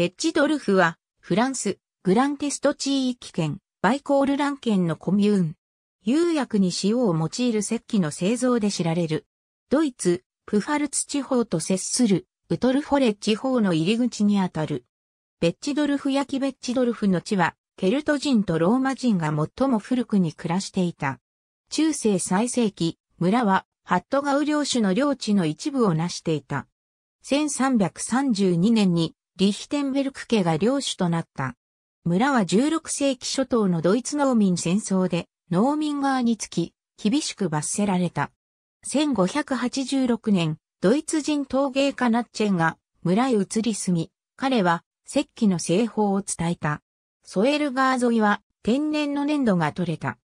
ベッジドルフは、フランス、グランテスト地域圏、バイコールラン圏のコミューン。釉薬に塩を用いる石器の製造で知られる。ドイツ、プファルツ地方と接する、ウトルフォレ地方の入り口にあたる。ベッチドルフ焼きベッチドルフの地は、ケルト人とローマ人が最も古くに暮らしていた。中世最盛期、村は、ハットガウ領主の領地の一部を成していた。1332年にリヒテンベルク家が領主となった。村は16世紀初頭のドイツ農民戦争で農民側につき厳しく罰せられた。1586年、ドイツ人陶芸家ナッチェンが村へ移り住み、彼は石器の製法を伝えた。ソエルー沿いは天然の粘土が取れた。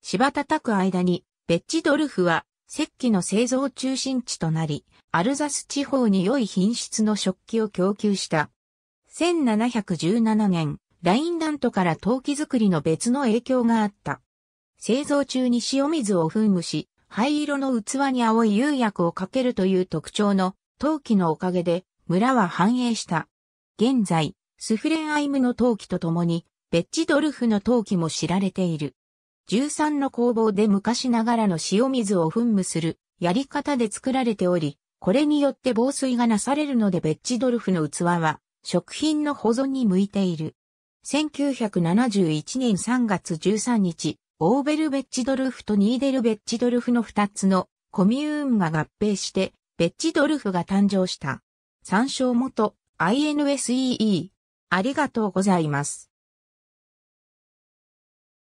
芝叩く間に、ベッチドルフは石器の製造中心地となり、アルザス地方に良い品質の食器を供給した。1717年、ラインダントから陶器作りの別の影響があった。製造中に塩水を噴霧し、灰色の器に青い釉薬をかけるという特徴の陶器のおかげで村は繁栄した。現在、スフレンアイムの陶器とともに、ベッジドルフの陶器も知られている。13の工房で昔ながらの塩水を噴霧するやり方で作られており、これによって防水がなされるのでベッジドルフの器は食品の保存に向いている。1971年3月13日、オーベルベッチドルフとニーデルベッチドルフの2つのコミューンが合併して、ベッチドルフが誕生した。参照元、INSEE。ありがとうございます。